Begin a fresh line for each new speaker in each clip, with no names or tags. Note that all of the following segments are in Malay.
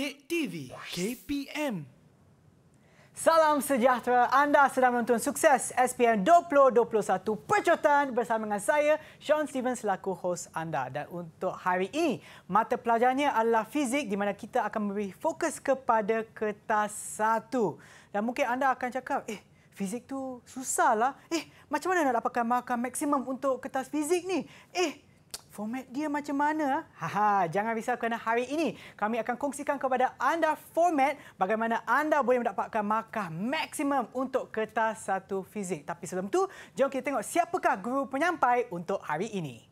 Pendek TV KPM. Salam sejahtera. Anda sedang menonton sukses SPM 2021 Percutan bersama dengan saya, Sean Stevens, selaku hos anda. Dan untuk hari ini, mata pelajarannya adalah fizik di mana kita akan memberi fokus kepada kertas satu. Dan mungkin anda akan cakap, eh, fizik tu susah lah. Eh, macam mana nak dapatkan markah maksimum untuk kertas fizik ni? Eh, Format dia macam mana? Ah? Haha, jangan risau kerana hari ini kami akan kongsikan kepada anda format bagaimana anda boleh mendapatkan markah maksimum untuk kertas satu fizik. Tapi sebelum tu, jom kita tengok siapakah guru penyampai untuk hari ini.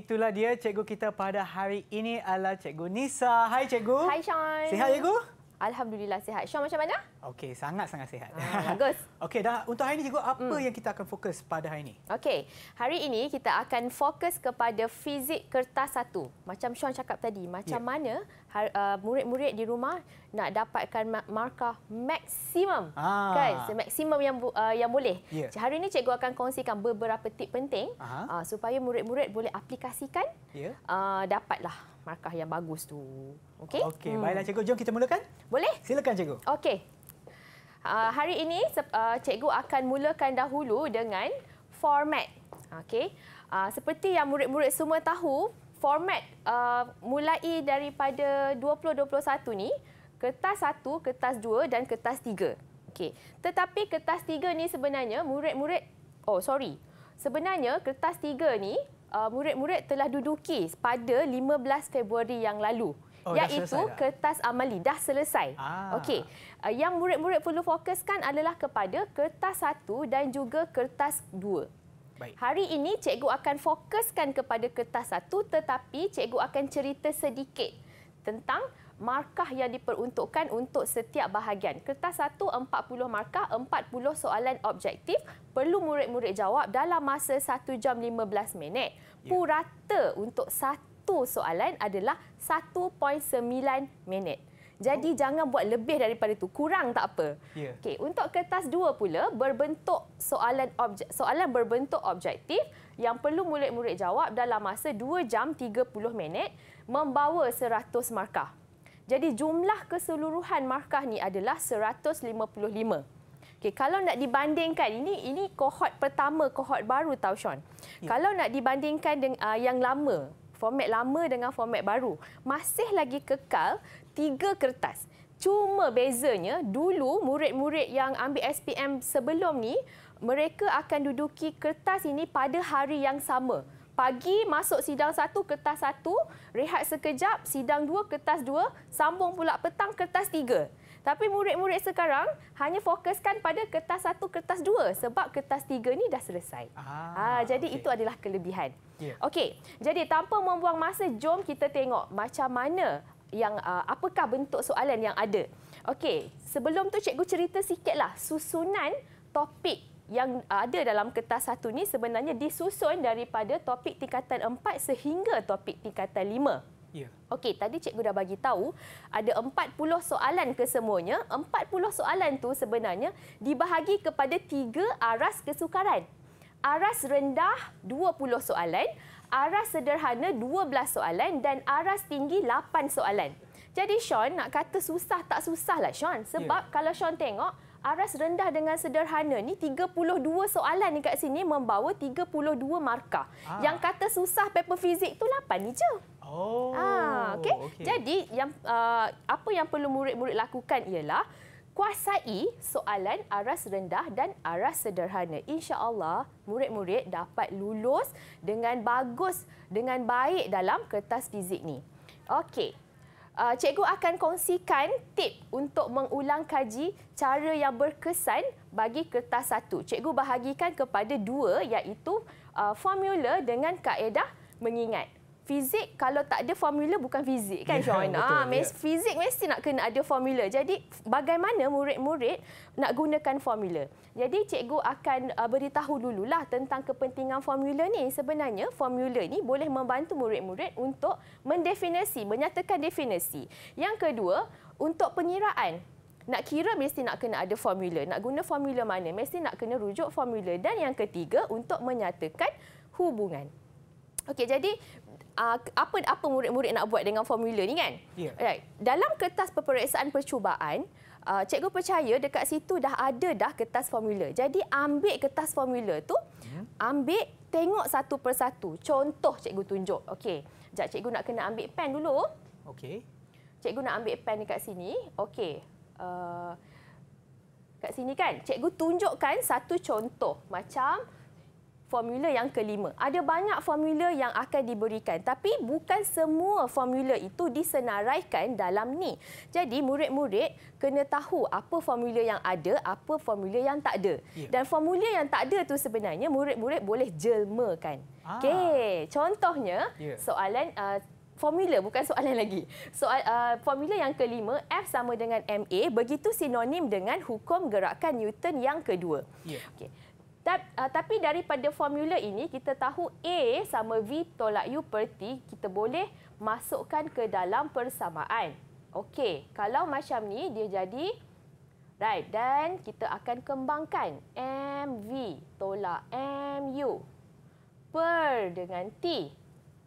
itulah dia cikgu kita pada hari ini ala cikgu Nisa. Hai cikgu. Hai Sean. Sihat
cikgu? Alhamdulillah sihat. Sean macam mana?
Okey, sangat-sangat sihat. Ah, bagus. Okey, dah untuk hari ini cikgu apa hmm. yang kita akan fokus pada hari ini?
Okey. Hari ini kita akan fokus kepada fizik kertas satu. Macam Sean cakap tadi, macam yeah. mana uh, murid-murid di rumah nak dapatkan markah maksimum. Ah. Kan? Maksimum yang uh, yang boleh. Yeah. Hari ini cikgu akan kongsikan beberapa tip penting uh, supaya murid-murid boleh aplikasikan yeah. uh, dapatlah markah yang bagus tu. Okey? Okey, hmm. baiklah cikgu. Jom kita mulakan. Boleh? Silakan cikgu. Okey. Uh, hari ini uh, cikgu akan mulakan dahulu dengan format. Okey. Uh, seperti yang murid-murid semua tahu, format uh, mulai daripada 2021 ni kertas satu, kertas dua dan kertas tiga. Okey. Tetapi kertas tiga ni sebenarnya murid-murid, oh sorry, sebenarnya kertas tiga ni uh, murid-murid uh, telah duduki pada 15 Februari yang lalu. Oh, iaitu dah kertas amali dah selesai. Ah. Okey. Uh, yang murid-murid perlu fokuskan adalah kepada kertas satu dan juga kertas dua. Baik. Hari ini cikgu akan fokuskan kepada kertas satu tetapi cikgu akan cerita sedikit tentang markah yang diperuntukkan untuk setiap bahagian. Kertas 1, 40 markah, 40 soalan objektif perlu murid-murid jawab dalam masa 1 jam 15 minit. Ya. Purata yeah. untuk satu soalan adalah 1.9 minit. Jadi oh. jangan buat lebih daripada itu. Kurang tak apa. Yeah. Okey, untuk kertas 2 pula berbentuk soalan objek soalan berbentuk objektif yang perlu murid-murid jawab dalam masa 2 jam 30 minit membawa 100 markah. Jadi jumlah keseluruhan markah ni adalah 155. Okay, kalau nak dibandingkan ini ini kohort pertama kohort baru tau Sean. Yeah. Kalau nak dibandingkan dengan uh, yang lama, format lama dengan format baru, masih lagi kekal tiga kertas. Cuma bezanya dulu murid-murid yang ambil SPM sebelum ni mereka akan duduki kertas ini pada hari yang sama pagi masuk sidang satu kertas satu rehat sekejap sidang dua kertas dua sambung pula petang kertas tiga tapi murid-murid sekarang hanya fokuskan pada kertas satu kertas dua sebab kertas tiga ni dah selesai ah, ah, jadi okay. itu adalah kelebihan yeah. okey jadi tanpa membuang masa jom kita tengok macam mana yang uh, apakah bentuk soalan yang ada okey sebelum tu cikgu cerita sikitlah susunan topik yang uh, ada dalam kertas satu ni sebenarnya disusun daripada topik tingkatan 4 sehingga topik tingkatan 5. Ya. Okey, tadi cikgu dah bagi tahu ada 40 soalan kesemuanya. 40 soalan tu sebenarnya dibahagi kepada tiga aras kesukaran. Aras rendah 20 soalan, aras sederhana 12 soalan dan aras tinggi 8 soalan. Jadi Sean nak kata susah tak susahlah Sean sebab yeah. kalau Sean tengok aras rendah dengan sederhana ni 32 soalan ni kat sini membawa 32 markah. Ah. Yang kata susah paper fizik tu 8 ni je. Oh. Ah, okay? okay. Jadi yang uh, apa yang perlu murid-murid lakukan ialah kuasai soalan aras rendah dan aras sederhana. Insya-Allah murid-murid dapat lulus dengan bagus dengan baik dalam kertas fizik ni. Okey. Uh, cikgu akan kongsikan tip untuk mengulang kaji cara yang berkesan bagi kertas satu. Cikgu bahagikan kepada dua iaitu uh, formula dengan kaedah mengingat fizik kalau tak ada formula bukan fizik kan yeah, ya, ah yeah. fizik mesti nak kena ada formula jadi bagaimana murid-murid nak gunakan formula jadi cikgu akan uh, beritahu dululah tentang kepentingan formula ni sebenarnya formula ni boleh membantu murid-murid untuk mendefinisi menyatakan definisi yang kedua untuk pengiraan nak kira mesti nak kena ada formula nak guna formula mana mesti nak kena rujuk formula dan yang ketiga untuk menyatakan hubungan Okey, jadi Ah, apa apa murid-murid nak buat dengan formula ni kan? Yeah. Dalam kertas peperiksaan percubaan, ah, cikgu percaya dekat situ dah ada dah kertas formula. Jadi ambil kertas formula tu, hmm. ambil tengok satu persatu. Contoh cikgu tunjuk. Okey. Jap cikgu nak kena ambil pen dulu. Okey. Cikgu nak ambil pen dekat sini. Okey. Uh, kat sini kan? Cikgu tunjukkan satu contoh macam formula yang kelima. Ada banyak formula yang akan diberikan tapi bukan semua formula itu disenaraikan dalam ni. Jadi murid-murid kena tahu apa formula yang ada, apa formula yang tak ada. Ya. Dan formula yang tak ada tu sebenarnya murid-murid boleh jelmakan. Ah. Okey, contohnya yeah. soalan uh, Formula bukan soalan lagi. Soal uh, formula yang kelima F sama dengan MA begitu sinonim dengan hukum gerakan Newton yang kedua. Yeah. Okey. Ta uh, tapi daripada formula ini, kita tahu A sama V tolak U per T, kita boleh masukkan ke dalam persamaan. Okey, kalau macam ni dia jadi... Right, dan kita akan kembangkan MV tolak MU per dengan T.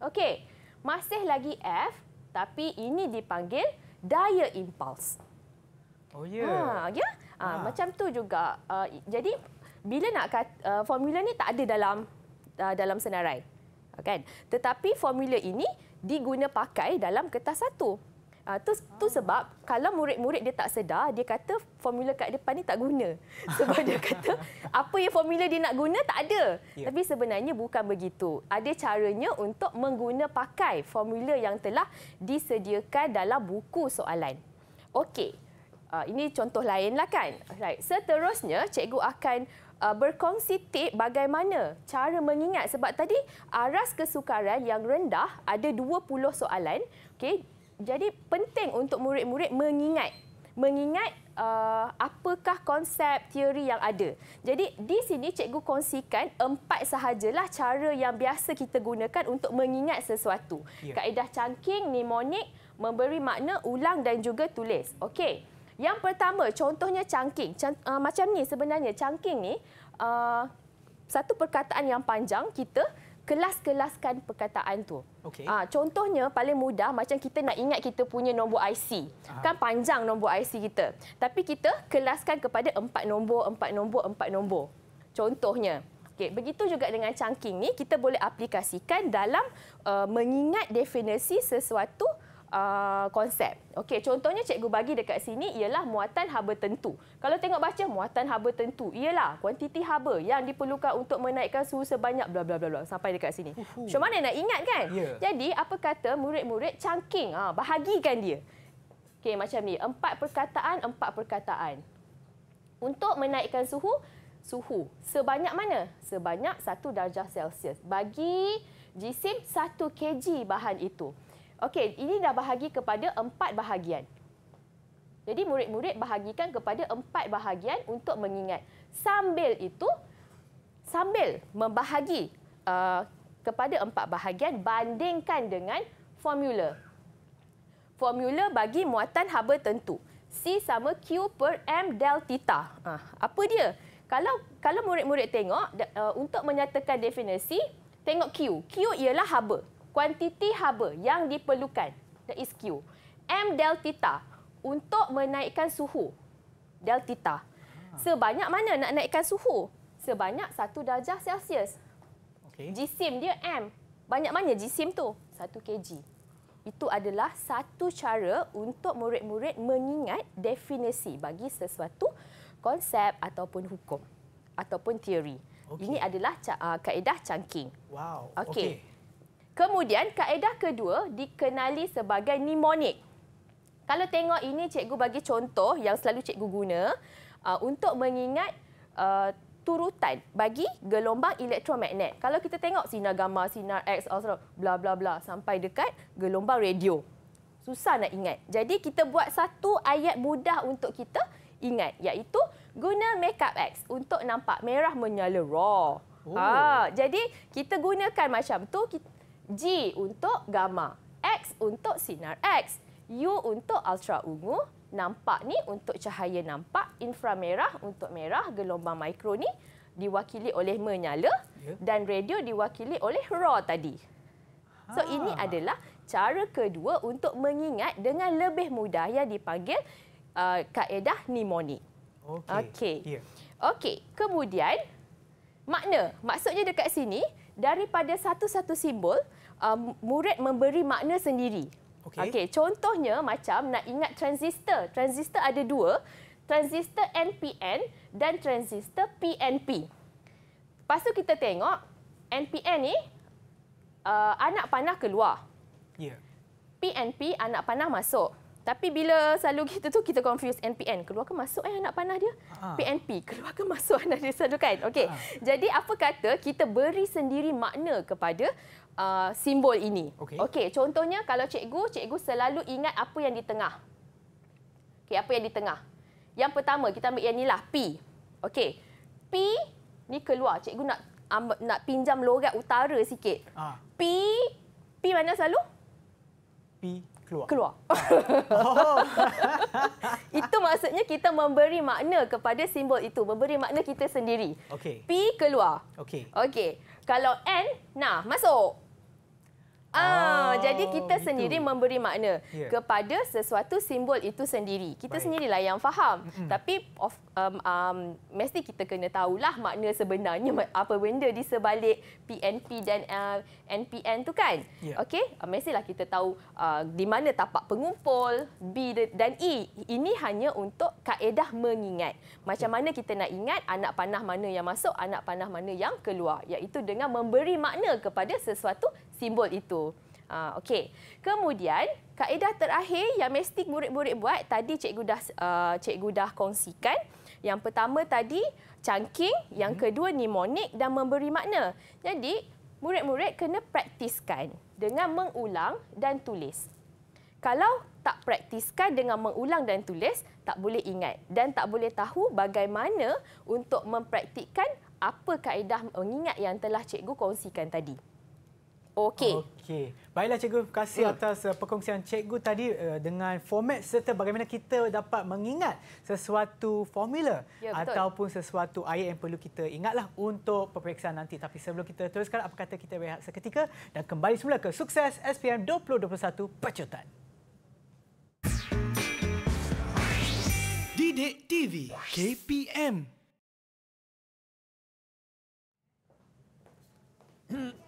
Okey, masih lagi F, tapi ini dipanggil daya impuls.
Oh, ya. Yeah. Ha,
yeah? Ha, ha. Macam tu juga. Uh, jadi, bila nak uh, formula ni tak ada dalam uh, dalam senarai uh, kan tetapi formula ini diguna pakai dalam kertas satu Uh, tu, tu ah. sebab kalau murid-murid dia tak sedar, dia kata formula kat depan ni tak guna. Sebab dia kata apa yang formula dia nak guna tak ada. Yeah. Tapi sebenarnya bukan begitu. Ada caranya untuk mengguna pakai formula yang telah disediakan dalam buku soalan. Okey, uh, ini contoh lainlah kan. Right. Seterusnya, cikgu akan uh, berkongsi tip bagaimana cara mengingat sebab tadi aras kesukaran yang rendah ada 20 soalan okey jadi penting untuk murid-murid mengingat mengingat uh, apakah konsep teori yang ada. Jadi di sini cikgu kongsikan empat sahajalah cara yang biasa kita gunakan untuk mengingat sesuatu. Yeah. Kaedah cangking, mnemonik, memberi makna, ulang dan juga tulis. Okey. Yang pertama, contohnya cangking. Cang, uh, macam ni sebenarnya, cangking ni uh, satu perkataan yang panjang, kita kelas-kelaskan perkataan tu. Okay. Uh, ah, contohnya, paling mudah macam kita nak ingat kita punya nombor IC. Uh. Ah. Kan panjang nombor IC kita. Tapi kita kelaskan kepada empat nombor, empat nombor, empat nombor. Contohnya. Okay, begitu juga dengan cangking ni kita boleh aplikasikan dalam uh, mengingat definisi sesuatu konsep. Uh, Okey, contohnya cikgu bagi dekat sini ialah muatan haba tentu. Kalau tengok baca muatan haba tentu ialah kuantiti haba yang diperlukan untuk menaikkan suhu sebanyak bla bla bla bla sampai dekat sini. Uhuh. Macam mana nak ingat kan? Yeah. Jadi apa kata murid-murid chunking ah ha, bahagikan dia. Okey, macam ni. Empat perkataan, empat perkataan. Untuk menaikkan suhu suhu sebanyak mana? Sebanyak satu darjah Celsius. Bagi jisim satu kg bahan itu. Okey, ini dah bahagi kepada empat bahagian. Jadi murid-murid bahagikan kepada empat bahagian untuk mengingat. Sambil itu, sambil membahagi uh, kepada empat bahagian, bandingkan dengan formula. Formula bagi muatan haba tentu. C sama Q per M del theta. Uh, apa dia? Kalau kalau murid-murid tengok, uh, untuk menyatakan definisi, tengok Q. Q ialah haba kuantiti haba yang diperlukan that is Q m delta untuk menaikkan suhu delta ah. sebanyak mana nak naikkan suhu sebanyak 1 darjah celsius okey jisim dia m banyak mana jisim tu 1 kg itu adalah satu cara untuk murid-murid mengingat definisi bagi sesuatu konsep ataupun hukum ataupun teori. Okay. Ini adalah ah, kaedah cangking. Wow. Okey. Okay. Kemudian kaedah kedua dikenali sebagai mnemonic. Kalau tengok ini cikgu bagi contoh yang selalu cikgu guna uh, untuk mengingat uh, turutan bagi gelombang elektromagnet. Kalau kita tengok sinar gamma, sinar X, ultra, bla bla bla sampai dekat gelombang radio. Susah nak ingat. Jadi kita buat satu ayat mudah untuk kita ingat iaitu guna makeup X untuk nampak merah menyala raw. Oh. Ha, jadi kita gunakan macam tu G untuk gamma, X untuk sinar X, U untuk ultra ungu, nampak ni untuk cahaya nampak, inframerah untuk merah gelombang mikro ni diwakili oleh menyala ya. dan radio diwakili oleh raw tadi. So ha. ini adalah cara kedua untuk mengingat dengan lebih mudah yang dipanggil uh, kaedah mnemonik. Okey. Okey. Yeah. Okey, kemudian makna maksudnya dekat sini daripada satu-satu simbol uh, murid memberi makna sendiri. Okey. Okay, contohnya macam nak ingat transistor. Transistor ada dua. Transistor NPN dan transistor PNP. Lepas tu kita tengok NPN ni uh, anak panah keluar. Ya. Yeah. PNP anak panah masuk. Tapi bila selalu kita tu kita confuse NPN keluar ke masuk eh anak panah dia? Ha. Ah, ah. PNP keluar ke masuk anak dia selalu kan? Okey. Ah. Jadi apa kata kita beri sendiri makna kepada uh, simbol ini. Okey. Okay, contohnya kalau cikgu, cikgu selalu ingat apa yang di tengah. Okey, apa yang di tengah? Yang pertama kita ambil yang lah P. Okey. P ni keluar. Cikgu nak amb, nak pinjam logat utara sikit. Ah. P P mana selalu? P keluar. Keluar. Oh. itu maksudnya kita memberi makna kepada simbol itu, memberi makna kita sendiri. Okey. P keluar. Okey. Okey. Kalau N, nah, masuk. Ah, jadi oh, kita itu. sendiri memberi makna yeah. kepada sesuatu simbol itu sendiri. Kita Baik. sendirilah yang faham. Mm-hmm. Tapi of um, um, mesti kita kena tahulah makna sebenarnya apa benda di sebalik PNP dan uh, NPN tu kan. Yeah. Okey, uh, mestilah kita tahu uh, di mana tapak pengumpul B dan E. Ini hanya untuk kaedah mengingat. Macam mana kita nak ingat anak panah mana yang masuk, anak panah mana yang keluar, iaitu dengan memberi makna kepada sesuatu simbol itu. Uh, Okey. Kemudian, kaedah terakhir yang mesti murid-murid buat tadi cikgu dah uh, cikgu dah kongsikan. Yang pertama tadi cangking, yang hmm. kedua mnemonic dan memberi makna. Jadi, murid-murid kena praktiskan dengan mengulang dan tulis. Kalau tak praktiskan dengan mengulang dan tulis, tak boleh ingat dan tak boleh tahu bagaimana untuk mempraktikkan apa kaedah mengingat yang telah cikgu kongsikan tadi. Okey.
Okey. Baiklah cikgu, terima kasih ya. atas uh, perkongsian cikgu tadi uh, dengan format serta bagaimana kita dapat mengingat sesuatu formula ya, ataupun sesuatu ayat yang perlu kita ingatlah untuk peperiksaan nanti. Tapi sebelum kita teruskan, apa kata kita rehat seketika dan kembali semula ke sukses SPM 2021 Pecutan. Didik TV KPM hmm.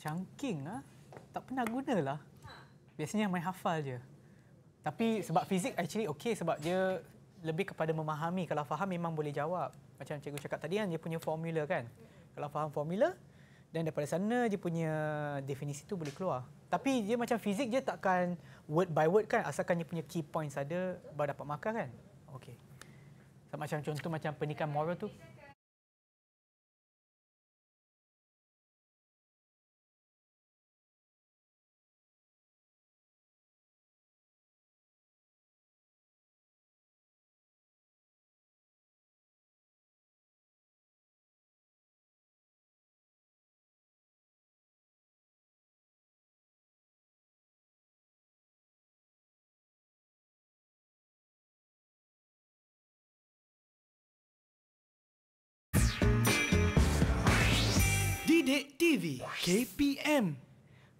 Cangking ah. Tak pernah gunalah. Biasanya main hafal je. Tapi sebab fizik actually okey sebab dia lebih kepada memahami. Kalau faham memang boleh jawab. Macam cikgu cakap tadi kan dia punya formula kan. Kalau faham formula dan daripada sana dia punya definisi tu boleh keluar. Tapi dia macam fizik dia takkan word by word kan asalkan dia punya key points ada baru dapat markah kan. Okey. Macam contoh macam pendidikan moral tu. KPM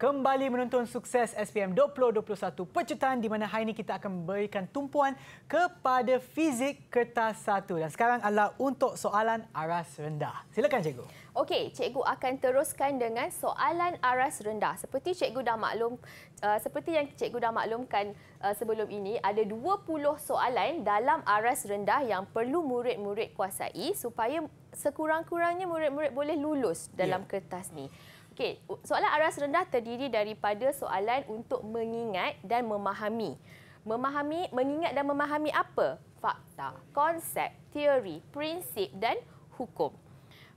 kembali menonton sukses SPM 2021 pecutan di mana hari ini kita akan memberikan tumpuan kepada fizik kertas satu. Dan sekarang adalah untuk soalan aras rendah. Silakan cikgu.
Okey, cikgu akan teruskan dengan soalan aras rendah. Seperti cikgu dah maklum, uh, seperti yang cikgu dah maklumkan uh, sebelum ini, ada 20 soalan dalam aras rendah yang perlu murid-murid kuasai supaya sekurang-kurangnya murid-murid boleh lulus dalam yeah. kertas ni. Okey, soalan aras rendah terdiri daripada soalan untuk mengingat dan memahami. Memahami, mengingat dan memahami apa? Fakta, konsep, teori, prinsip dan hukum.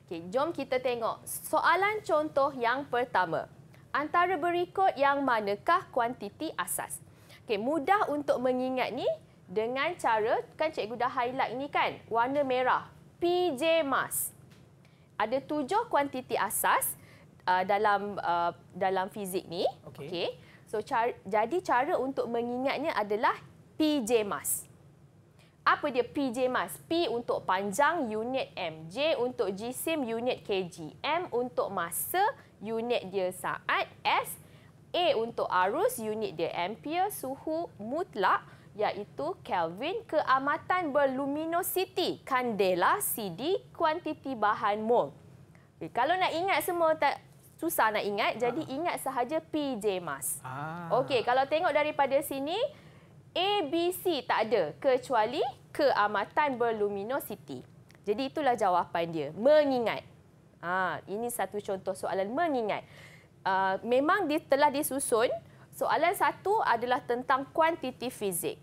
Okey, jom kita tengok soalan contoh yang pertama. Antara berikut yang manakah kuantiti asas? Okey, mudah untuk mengingat ni dengan cara kan cikgu dah highlight ni kan warna merah PJ mass. ada tujuh kuantiti asas Uh, dalam uh, dalam fizik ni. Okey. Okay. So car- jadi cara untuk mengingatnya adalah PJ mass. Apa dia PJ mass? P untuk panjang unit M, J untuk jisim unit kg, M untuk masa unit dia saat, S A untuk arus unit dia ampere, suhu mutlak iaitu Kelvin, keamatan berluminosity, kandela, CD, kuantiti bahan mol. Okay, kalau nak ingat semua susah nak ingat. Ah. Jadi ha. ingat sahaja PJ Mask. Ha. Ah. Okey, kalau tengok daripada sini ABC tak ada kecuali keamatan berluminosity. Jadi itulah jawapan dia. Mengingat. Ha, ini satu contoh soalan mengingat. Uh, memang dia telah disusun. Soalan satu adalah tentang kuantiti fizik.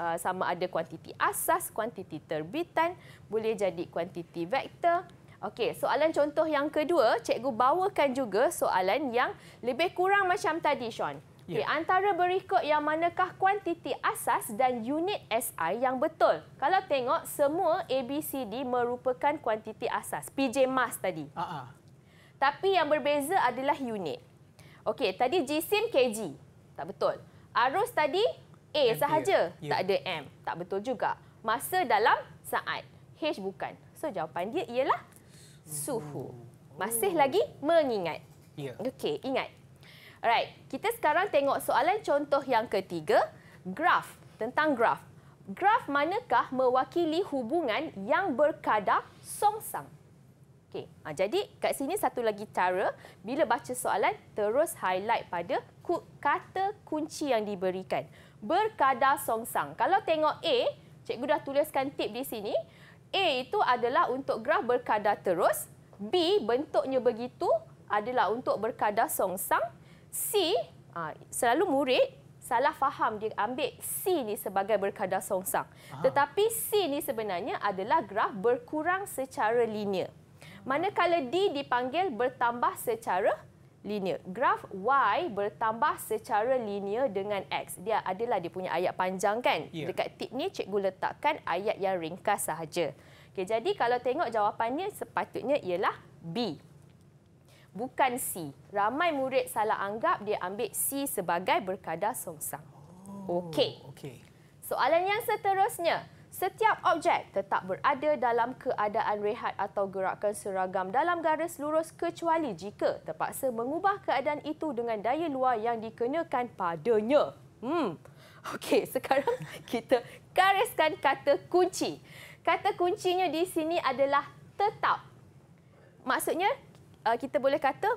Uh, sama ada kuantiti asas, kuantiti terbitan, boleh jadi kuantiti vektor, Okey, soalan contoh yang kedua, cikgu bawakan juga soalan yang lebih kurang macam tadi, Sean. Okay, ya. Antara berikut yang manakah kuantiti asas dan unit SI yang betul? Kalau tengok, semua ABCD merupakan kuantiti asas. PJ Mas tadi. Uh -uh. Tapi yang berbeza adalah unit. Okey, tadi jisim KG. Tak betul. Arus tadi A sahaja. Yeah. Tak ada M. Tak betul juga. Masa dalam saat. H bukan. So, jawapan dia ialah suhu. Masih lagi mengingat. Ya. Okey, ingat. Alright, kita sekarang tengok soalan contoh yang ketiga, graf tentang graf. Graf manakah mewakili hubungan yang berkadar songsang? Okey, ha, jadi kat sini satu lagi cara bila baca soalan terus highlight pada kata kunci yang diberikan. Berkadar songsang. Kalau tengok A, cikgu dah tuliskan tip di sini, A itu adalah untuk graf berkadar terus. B bentuknya begitu adalah untuk berkadar songsang. C, ah, selalu murid salah faham dia ambil C ni sebagai berkadar songsang. Tetapi C ni sebenarnya adalah graf berkurang secara linear. Manakala D dipanggil bertambah secara linear. Graf Y bertambah secara linear dengan X. Dia adalah dia punya ayat panjang kan? Yeah. Dekat tip ni cikgu letakkan ayat yang ringkas sahaja. Okey, jadi kalau tengok jawapannya sepatutnya ialah B. Bukan C. Ramai murid salah anggap dia ambil C sebagai berkadar songsang. Oh, okey. Okey. Soalan yang seterusnya, setiap objek tetap berada dalam keadaan rehat atau gerakan seragam dalam garis lurus kecuali jika terpaksa mengubah keadaan itu dengan daya luar yang dikenakan padanya. Hmm. Okey, sekarang kita gariskan kata kunci. Kata kuncinya di sini adalah tetap. Maksudnya uh, kita boleh kata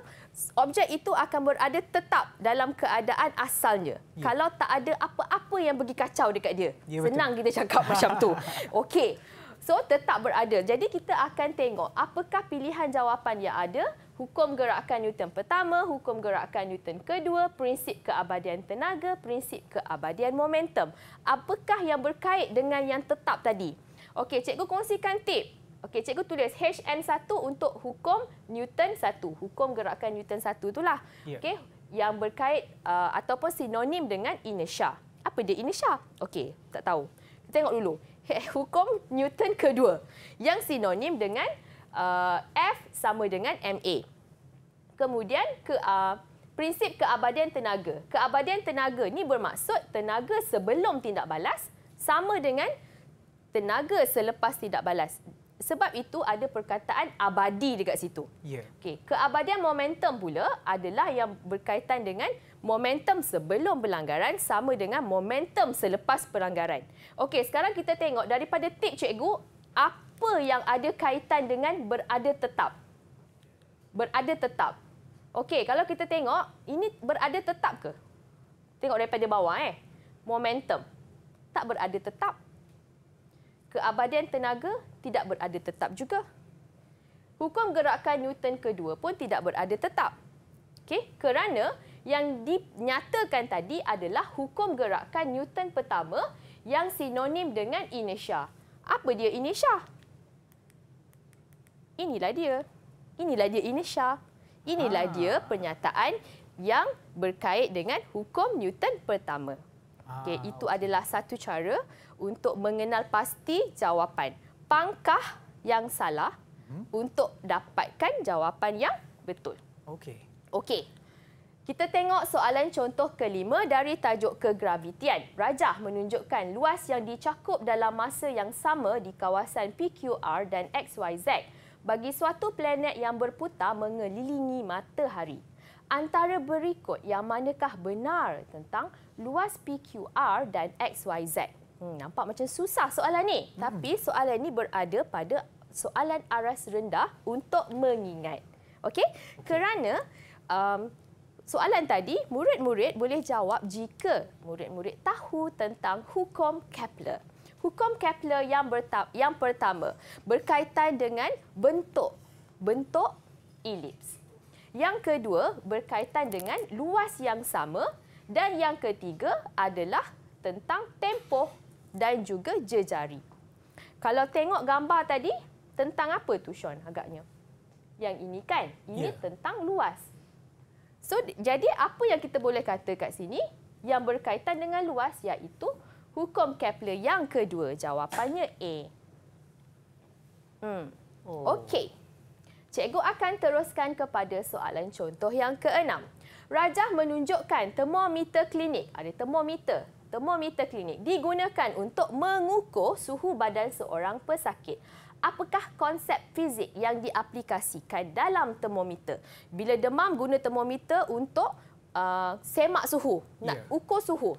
objek itu akan berada tetap dalam keadaan asalnya. Ya. Kalau tak ada apa-apa yang bagi kacau dekat dia. Ya, Senang kita cakap macam tu. Okey. So tetap berada. Jadi kita akan tengok apakah pilihan jawapan yang ada. Hukum gerakan Newton pertama, hukum gerakan Newton kedua, prinsip keabadian tenaga, prinsip keabadian momentum. Apakah yang berkait dengan yang tetap tadi? Okey, cikgu kongsikan tip. Okey, cikgu tulis HN1 untuk hukum Newton 1. Hukum gerakan Newton 1 itulah. Yeah. Okey, yang berkait uh, ataupun sinonim dengan inersia. Apa dia inersia? Okey, tak tahu. Kita tengok dulu. Hukum Newton kedua yang sinonim dengan uh, F sama dengan MA. Kemudian ke uh, prinsip keabadian tenaga. Keabadian tenaga ni bermaksud tenaga sebelum tindak balas sama dengan tenaga selepas tidak balas. Sebab itu ada perkataan abadi dekat situ. Yeah. Okey, keabadian momentum pula adalah yang berkaitan dengan momentum sebelum pelanggaran sama dengan momentum selepas pelanggaran. Okey, sekarang kita tengok daripada tip cikgu apa yang ada kaitan dengan berada tetap. Berada tetap. Okey, kalau kita tengok ini berada tetap ke? Tengok daripada bawah eh. Momentum. Tak berada tetap keabadian tenaga tidak berada tetap juga. Hukum gerakan Newton kedua pun tidak berada tetap. okay? kerana yang dinyatakan tadi adalah hukum gerakan Newton pertama yang sinonim dengan inersia. Apa dia inersia? Inilah dia. Inilah dia inersia. Inilah ah. dia pernyataan yang berkait dengan hukum Newton pertama. Okey, ah, itu okay. adalah satu cara untuk mengenal pasti jawapan. Pangkah yang salah hmm? untuk dapatkan jawapan yang betul. Okey. Okey. Kita tengok soalan contoh kelima dari tajuk kegravitian. Rajah menunjukkan luas yang dicakup dalam masa yang sama di kawasan PQR dan XYZ bagi suatu planet yang berputar mengelilingi matahari antara berikut yang manakah benar tentang luas PQR dan XYZ? Hmm, nampak macam susah soalan ni. Hmm. Tapi soalan ini berada pada soalan aras rendah untuk mengingat. Okey? Okay. Kerana um, soalan tadi, murid-murid boleh jawab jika murid-murid tahu tentang hukum Kepler. Hukum Kepler yang, yang pertama berkaitan dengan bentuk bentuk elips. Yang kedua berkaitan dengan luas yang sama dan yang ketiga adalah tentang tempoh dan juga jejari. Kalau tengok gambar tadi tentang apa tu Sean agaknya? Yang ini kan, ini yeah. tentang luas. So jadi apa yang kita boleh kata kat sini yang berkaitan dengan luas iaitu hukum Kepler yang kedua jawapannya A. Hmm. Oh. Okey. Cikgu akan teruskan kepada soalan contoh yang keenam. Rajah menunjukkan termometer klinik. Ada termometer. Termometer klinik digunakan untuk mengukur suhu badan seorang pesakit. Apakah konsep fizik yang diaplikasikan dalam termometer? Bila demam guna termometer untuk uh, semak suhu, nak ya. ukur suhu.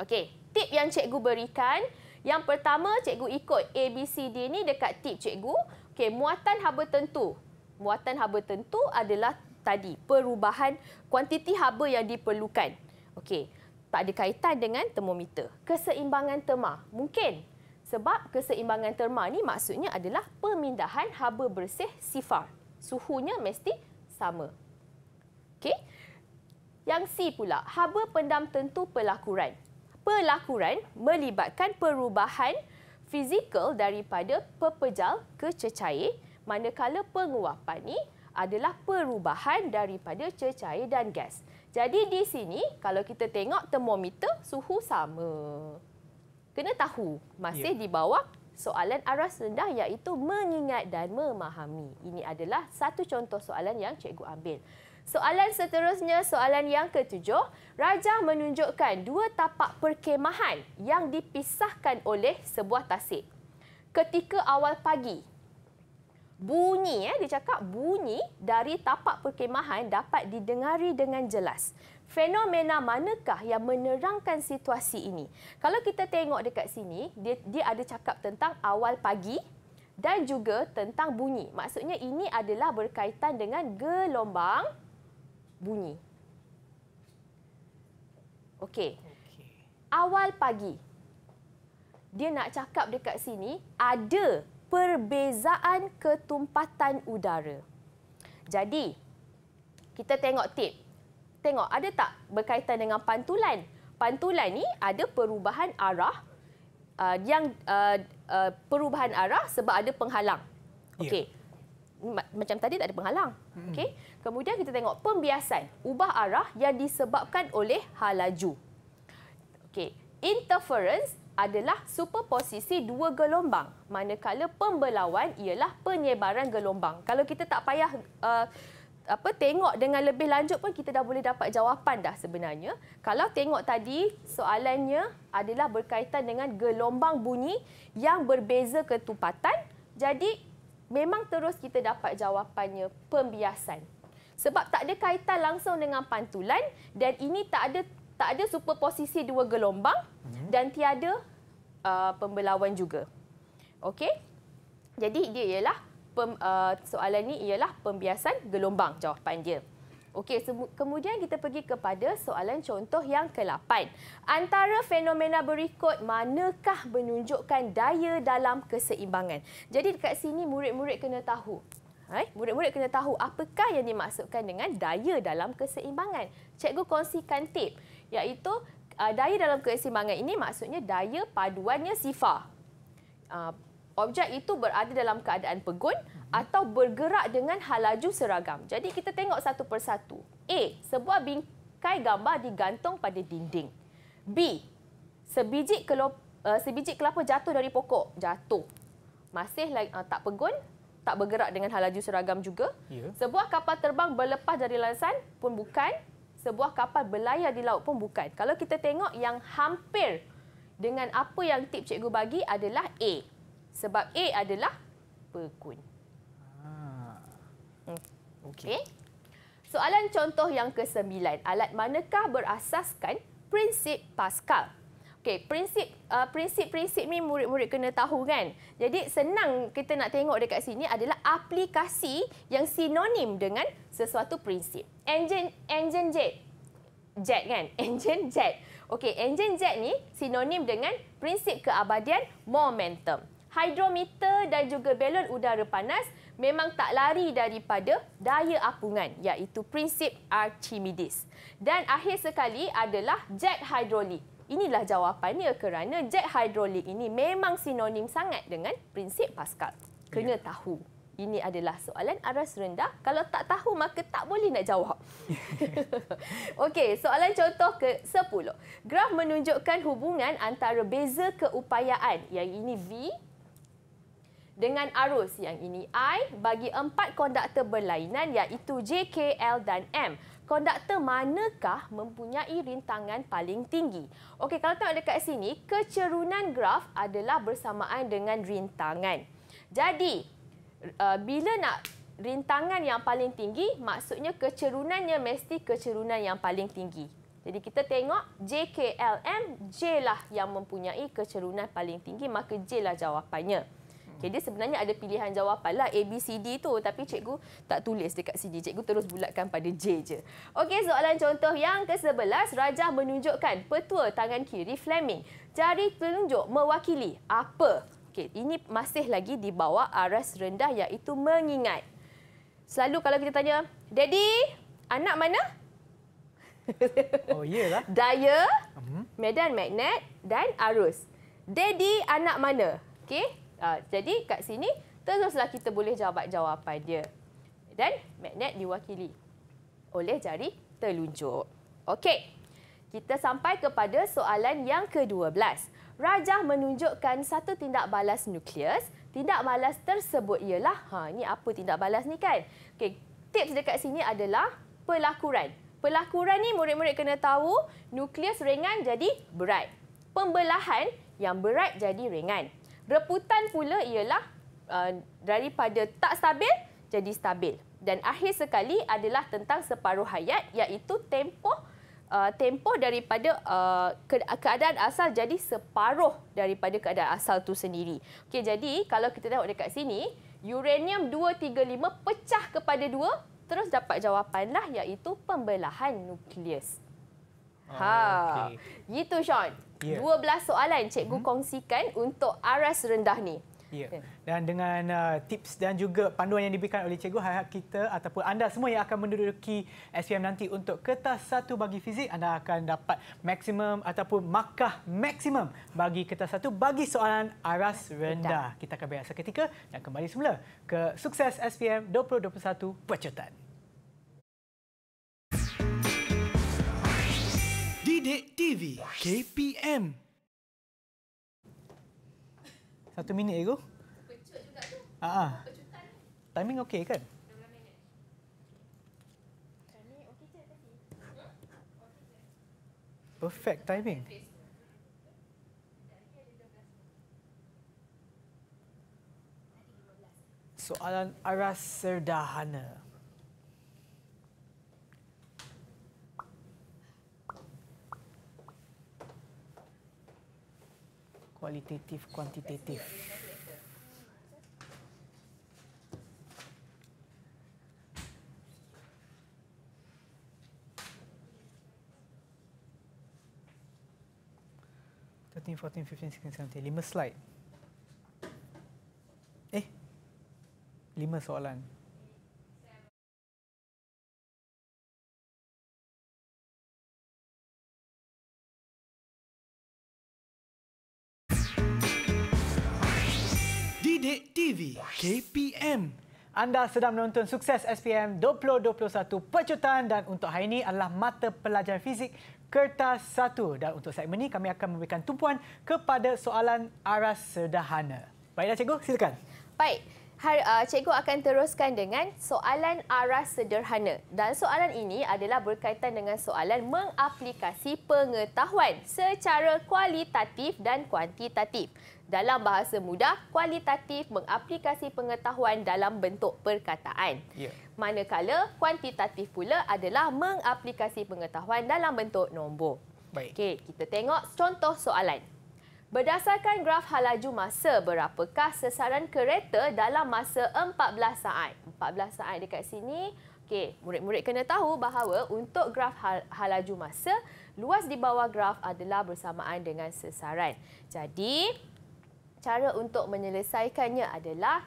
Okey, tip yang cikgu berikan, yang pertama cikgu ikut ABCD ni dekat tip cikgu. Okey, muatan haba tentu. Muatan haba tentu adalah tadi perubahan kuantiti haba yang diperlukan. Okey, tak ada kaitan dengan termometer. Keseimbangan terma mungkin sebab keseimbangan terma ni maksudnya adalah pemindahan haba bersih sifar. Suhunya mesti sama. Okey. Yang C pula, haba pendam tentu pelakuran. Pelakuran melibatkan perubahan fizikal daripada pepejal ke cecair manakala penguapan ni adalah perubahan daripada cecair dan gas. Jadi di sini kalau kita tengok termometer suhu sama. Kena tahu masih ya. di bawah soalan aras rendah iaitu mengingat dan memahami. Ini adalah satu contoh soalan yang cikgu ambil. Soalan seterusnya, soalan yang ketujuh. Raja menunjukkan dua tapak perkemahan yang dipisahkan oleh sebuah tasik. Ketika awal pagi, bunyi, eh, dia cakap bunyi dari tapak perkemahan dapat didengari dengan jelas. Fenomena manakah yang menerangkan situasi ini? Kalau kita tengok dekat sini, dia, dia ada cakap tentang awal pagi dan juga tentang bunyi. Maksudnya ini adalah berkaitan dengan gelombang bunyi. Okey. Okay. Awal pagi. Dia nak cakap dekat sini ada perbezaan ketumpatan udara. Jadi kita tengok tip. Tengok ada tak berkaitan dengan pantulan? Pantulan ni ada perubahan arah uh, yang uh, uh, perubahan arah sebab ada penghalang. Ya. Okey macam tadi tak ada penghalang. Hmm. Okey. Kemudian kita tengok pembiasan, ubah arah yang disebabkan oleh halaju, laju. Okey. Interference adalah superposisi dua gelombang. Manakala pembelawan ialah penyebaran gelombang. Kalau kita tak payah uh, apa tengok dengan lebih lanjut pun kita dah boleh dapat jawapan dah sebenarnya. Kalau tengok tadi soalannya adalah berkaitan dengan gelombang bunyi yang berbeza ketupatan. Jadi memang terus kita dapat jawapannya pembiasan. Sebab tak ada kaitan langsung dengan pantulan dan ini tak ada tak ada superposisi dua gelombang hmm. dan tiada uh, pembelawan juga. Okey? Jadi dia ialah pem, uh, soalan ni ialah pembiasan gelombang jawapan dia. Okey, kemudian kita pergi kepada soalan contoh yang ke-8. Antara fenomena berikut, manakah menunjukkan daya dalam keseimbangan? Jadi dekat sini murid-murid kena tahu. Hai, eh, murid-murid kena tahu apakah yang dimaksudkan dengan daya dalam keseimbangan. Cikgu kongsikan tip iaitu uh, daya dalam keseimbangan ini maksudnya daya paduannya sifar. Uh, objek itu berada dalam keadaan pegun atau bergerak dengan halaju seragam. Jadi kita tengok satu persatu. A. Sebuah bingkai gambar digantung pada dinding. B. Sebiji kelop uh, sebiji kelapa jatuh dari pokok. Jatuh. Masih uh, tak pegun, tak bergerak dengan halaju seragam juga. Yeah. Sebuah kapal terbang berlepas dari lansan pun bukan. Sebuah kapal berlayar di laut pun bukan. Kalau kita tengok yang hampir dengan apa yang tip cikgu bagi adalah A. Sebab A adalah pegun. Hmm. Okey. Soalan contoh yang kesembilan. Alat manakah berasaskan prinsip Pascal? Okey, prinsip uh, prinsip-prinsip ni murid-murid kena tahu kan. Jadi senang kita nak tengok dekat sini adalah aplikasi yang sinonim dengan sesuatu prinsip. Engine engine jet. Jet kan? Engine jet. Okey, engine jet ni sinonim dengan prinsip keabadian momentum. Hidrometer dan juga balon udara panas memang tak lari daripada daya apungan iaitu prinsip Archimedes. Dan akhir sekali adalah jet hidrolik. Inilah jawapannya kerana jet hidrolik ini memang sinonim sangat dengan prinsip Pascal. Kena ya. tahu. Ini adalah soalan aras rendah. Kalau tak tahu maka tak boleh nak jawab. Okey, soalan contoh ke-10. Graf menunjukkan hubungan antara beza keupayaan yang ini V dengan arus yang ini I bagi empat konduktor berlainan iaitu J, K, L dan M. Konduktor manakah mempunyai rintangan paling tinggi? Okey, kalau tengok dekat sini, kecerunan graf adalah bersamaan dengan rintangan. Jadi, eh, bila nak rintangan yang paling tinggi, maksudnya kecerunannya mesti kecerunan yang paling tinggi. Jadi kita tengok J, K, JKLM J lah yang mempunyai kecerunan paling tinggi maka J lah jawapannya. Jadi dia sebenarnya ada pilihan jawapan lah A, B, C, D tu. Tapi cikgu tak tulis dekat CD. Cikgu terus bulatkan pada J je. Okey, soalan contoh yang ke-11. Rajah menunjukkan petua tangan kiri Fleming. Jari telunjuk mewakili apa? Okey, ini masih lagi di bawah aras rendah iaitu mengingat. Selalu kalau kita tanya, Daddy, anak mana? Oh, iyalah. Daya, mhm. medan magnet dan arus. Daddy, anak mana? Okey, Uh, jadi kat sini teruslah kita boleh jawab jawapan dia. Dan magnet diwakili oleh jari telunjuk. Okey. Kita sampai kepada soalan yang ke-12. Rajah menunjukkan satu tindak balas nukleus. Tindak balas tersebut ialah, ha ini apa tindak balas ni kan? Okey, tips dekat sini adalah pelakuran. Pelakuran ni murid-murid kena tahu nukleus ringan jadi berat. Pembelahan yang berat jadi ringan. Reputan pula ialah uh, daripada tak stabil jadi stabil. Dan akhir sekali adalah tentang separuh hayat iaitu tempoh uh, tempoh daripada uh, keadaan asal jadi separuh daripada keadaan asal tu sendiri. Okey jadi kalau kita tengok dekat sini uranium 235 pecah kepada dua terus dapat jawapanlah iaitu pembelahan nukleus. Ha. Oh, ah, okay. Gitu Sean. Yeah. Ya. 12 soalan cikgu hmm kongsikan untuk aras rendah ni. Ya. Yeah.
Dan dengan uh, tips dan juga panduan yang diberikan oleh cikgu harap kita ataupun anda semua yang akan menduduki SPM nanti untuk kertas satu bagi fizik anda akan dapat maksimum ataupun markah maksimum bagi kertas satu bagi soalan aras rendah. Kita akan berehat seketika dan kembali semula ke sukses SPM 2021 pecutan. Pendek TV KPM. Satu minit aku.
Pecut juga tu. Ah. ah.
Timing okey kan? Hmm? Perfect timing. Soalan aras sederhana. kualitatif kuantitatif Thirteen, fourteen, fifteen, sixteen, seventeen. Lima slide. Eh, lima soalan. Dek TV KPM. Anda sedang menonton Sukses SPM 2021 Pecutan dan untuk hari ini adalah mata pelajaran fizik kertas satu. Dan untuk segmen ini kami akan memberikan tumpuan kepada soalan aras sederhana. Baiklah cikgu, silakan.
Baik. Hari, uh, cikgu akan teruskan dengan soalan aras sederhana. Dan soalan ini adalah berkaitan dengan soalan mengaplikasi pengetahuan secara kualitatif dan kuantitatif dalam bahasa mudah, kualitatif mengaplikasi pengetahuan dalam bentuk perkataan. Ya. Manakala kuantitatif pula adalah mengaplikasi pengetahuan dalam bentuk nombor. Baik. Okey, kita tengok contoh soalan. Berdasarkan graf halaju masa, berapakah sesaran kereta dalam masa 14 saat? 14 saat dekat sini. Okey, murid-murid kena tahu bahawa untuk graf hal halaju masa, luas di bawah graf adalah bersamaan dengan sesaran. Jadi, cara untuk menyelesaikannya adalah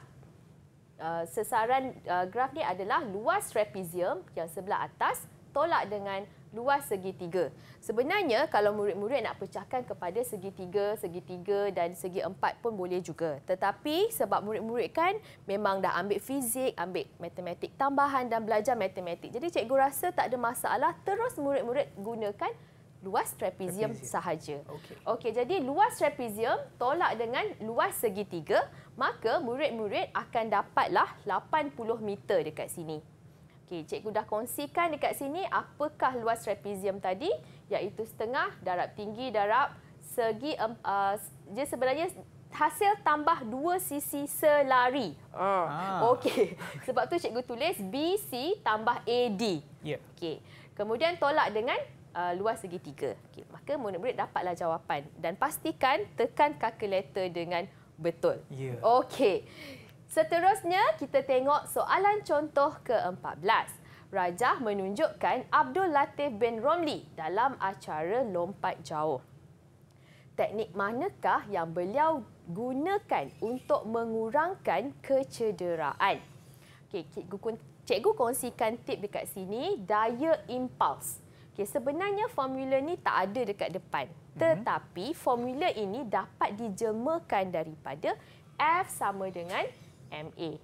uh, sesaran uh, graf ni adalah luas trapezium yang sebelah atas tolak dengan luas segitiga. Sebenarnya kalau murid-murid nak pecahkan kepada segitiga, segitiga dan segi empat pun boleh juga. Tetapi sebab murid-murid kan memang dah ambil fizik, ambil matematik tambahan dan belajar matematik. Jadi cikgu rasa tak ada masalah terus murid-murid gunakan luas trapezium, trapezium. sahaja. Okey. Okey, jadi luas trapezium tolak dengan luas segitiga, maka murid-murid akan dapatlah 80 meter dekat sini. Okey, cikgu dah kongsikan dekat sini apakah luas trapezium tadi, iaitu setengah darab tinggi darab segi uh, dia uh, sebenarnya hasil tambah dua sisi selari. Ah. ah. Okey. Sebab tu cikgu tulis BC tambah AD. Ya. Yeah. Okey. Kemudian tolak dengan uh, luas segitiga. Okay, maka murid-murid dapatlah jawapan dan pastikan tekan kalkulator dengan betul. Yeah. Okey. Seterusnya kita tengok soalan contoh ke-14. Rajah menunjukkan Abdul Latif bin Romli dalam acara lompat jauh. Teknik manakah yang beliau gunakan untuk mengurangkan kecederaan? Okay, cikgu, cikgu kongsikan tip dekat sini, daya impuls. Okay, sebenarnya formula ni tak ada dekat depan. Mhm. Tetapi formula ini dapat dijemakan daripada F sama dengan MA.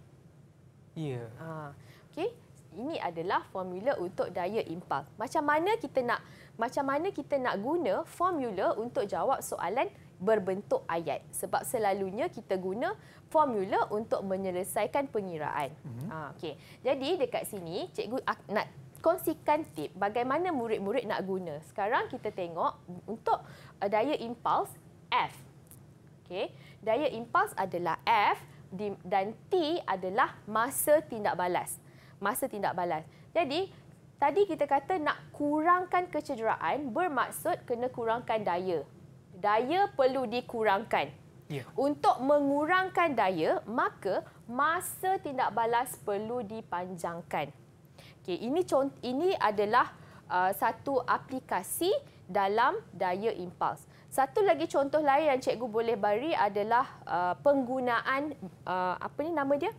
Ya. Yeah. Ha, okay. Ini adalah formula untuk daya impak. Macam mana kita nak macam mana kita nak guna formula untuk jawab soalan berbentuk ayat? Sebab selalunya kita guna formula untuk menyelesaikan pengiraan. Mm-hmm. Ha, okay. Jadi dekat sini, cikgu nak dikongsikan tip bagaimana murid-murid nak guna. Sekarang kita tengok untuk uh, daya impuls F. okay? daya impuls adalah F dan T adalah masa tindak balas. Masa tindak balas. Jadi, tadi kita kata nak kurangkan kecederaan bermaksud kena kurangkan daya. Daya perlu dikurangkan. Ya. Untuk mengurangkan daya, maka masa tindak balas perlu dipanjangkan. Okay, ini contoh ini adalah uh, satu aplikasi dalam daya impuls. Satu lagi contoh lain yang cikgu boleh bagi adalah uh, penggunaan uh, apa ni nama dia?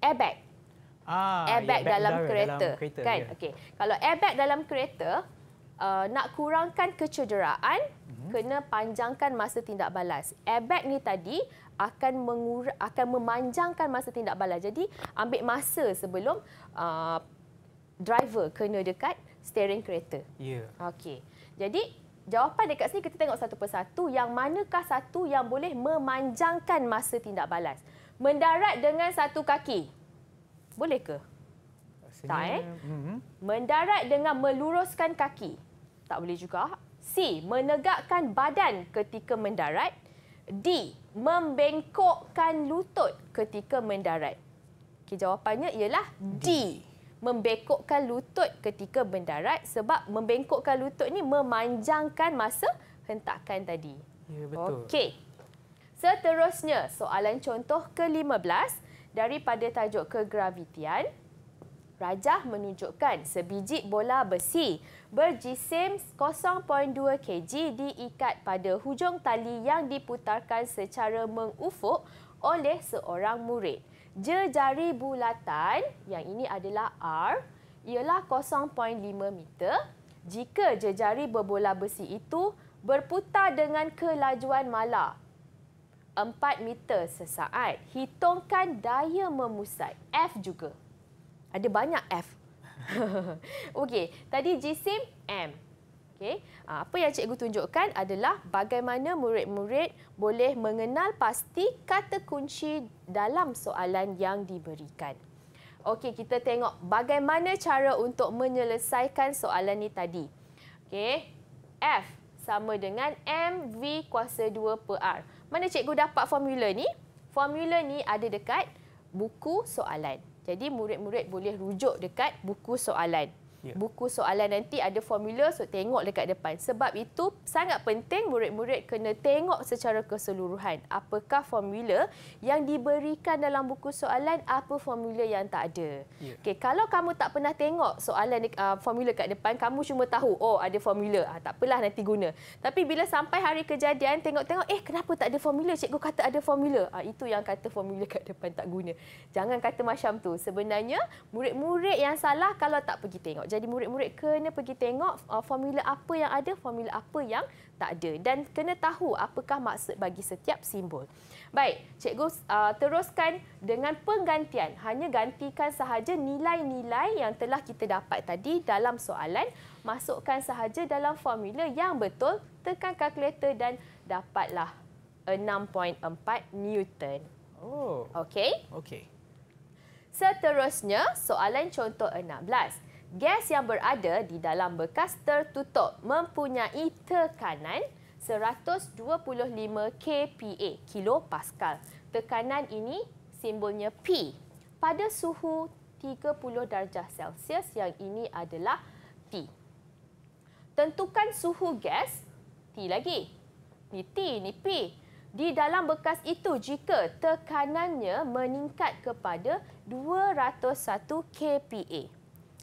Airbag.
Ah, ya, airbag, airbag dalam kereta, dalam kereta kan? Ya. Okey.
Kalau airbag dalam kereta uh, nak kurangkan kecederaan, mm-hmm. kena panjangkan masa tindak balas. Airbag ni tadi akan mengur- akan memanjangkan masa tindak balas. Jadi, ambil masa sebelum uh, driver kena dekat steering kereta. Ya. Yeah. Okey. Jadi jawapan dekat sini kita tengok satu persatu yang manakah satu yang boleh memanjangkan masa tindak balas. Mendarat dengan satu kaki. Boleh ke? Tak eh? Mm-hmm. Mendarat dengan meluruskan kaki. Tak boleh juga. C. Menegakkan badan ketika mendarat. D. Membengkokkan lutut ketika mendarat. Okay, jawapannya ialah D. D. Membekokkan lutut ketika mendarat sebab membekokkan lutut ni memanjangkan masa hentakan tadi. Ya, betul. Okey. Seterusnya, soalan contoh ke-15 daripada tajuk kegravitian. Rajah menunjukkan sebiji bola besi berjisim 0.2 kg diikat pada hujung tali yang diputarkan secara mengufuk oleh seorang murid. Jejari bulatan, yang ini adalah R, ialah 0.5 meter. Jika jejari berbola besi itu berputar dengan kelajuan mala 4 meter sesaat, hitungkan daya memusat. F juga. Ada banyak F. Okey, tadi jisim M. Okay. Ah, apa yang cikgu tunjukkan adalah bagaimana murid-murid boleh mengenal pasti kata kunci dalam soalan yang diberikan. Okey, kita tengok bagaimana cara untuk menyelesaikan soalan ini tadi. Okey, F sama dengan MV kuasa 2 per R. Mana cikgu dapat formula ni? Formula ni ada dekat buku soalan. Jadi, murid-murid boleh rujuk dekat buku soalan yeah. buku soalan nanti ada formula so tengok dekat depan sebab itu sangat penting murid-murid kena tengok secara keseluruhan apakah formula yang diberikan dalam buku soalan apa formula yang tak ada yeah. okey kalau kamu tak pernah tengok soalan uh, formula dekat depan kamu cuma tahu oh ada formula ah tak apalah nanti guna tapi bila sampai hari kejadian tengok-tengok eh kenapa tak ada formula cikgu kata ada formula ah itu yang kata formula dekat depan tak guna jangan kata macam tu sebenarnya murid-murid yang salah kalau tak pergi tengok jadi murid-murid kena pergi tengok uh, formula apa yang ada, formula apa yang tak ada dan kena tahu apakah maksud bagi setiap simbol. Baik, cikgu uh, teruskan dengan penggantian. Hanya gantikan sahaja nilai-nilai yang telah kita dapat tadi dalam soalan, masukkan sahaja dalam formula yang betul, tekan kalkulator dan dapatlah 6.4 Newton. Oh. Okey. Okey. Seterusnya, soalan contoh 16 gas yang berada di dalam bekas tertutup mempunyai tekanan 125 kPa, kilopascal. Tekanan ini simbolnya P. Pada suhu 30 darjah Celsius yang ini adalah T. Tentukan suhu gas, T lagi. Ni T, ni P. Di dalam bekas itu jika tekanannya meningkat kepada 201 kPa.